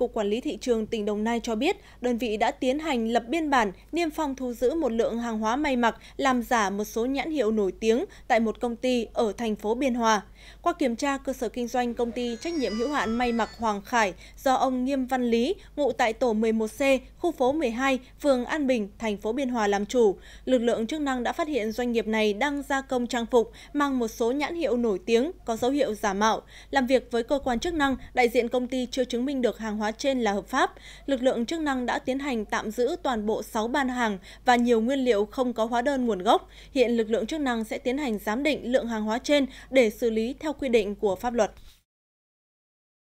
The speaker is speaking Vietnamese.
Cục Quản lý Thị trường tỉnh Đồng Nai cho biết, đơn vị đã tiến hành lập biên bản niêm phong thu giữ một lượng hàng hóa may mặc làm giả một số nhãn hiệu nổi tiếng tại một công ty ở thành phố Biên Hòa. Qua kiểm tra, cơ sở kinh doanh công ty trách nhiệm hữu hạn may mặc Hoàng Khải do ông Nghiêm Văn Lý, ngụ tại tổ 11C, khu phố 12, phường An Bình, thành phố Biên Hòa làm chủ. Lực lượng chức năng đã phát hiện doanh nghiệp này đang gia công trang phục mang một số nhãn hiệu nổi tiếng có dấu hiệu giả mạo. Làm việc với cơ quan chức năng, đại diện công ty chưa chứng minh được hàng hóa hóa trên là hợp pháp, lực lượng chức năng đã tiến hành tạm giữ toàn bộ 6 ban hàng và nhiều nguyên liệu không có hóa đơn nguồn gốc. Hiện lực lượng chức năng sẽ tiến hành giám định lượng hàng hóa trên để xử lý theo quy định của pháp luật.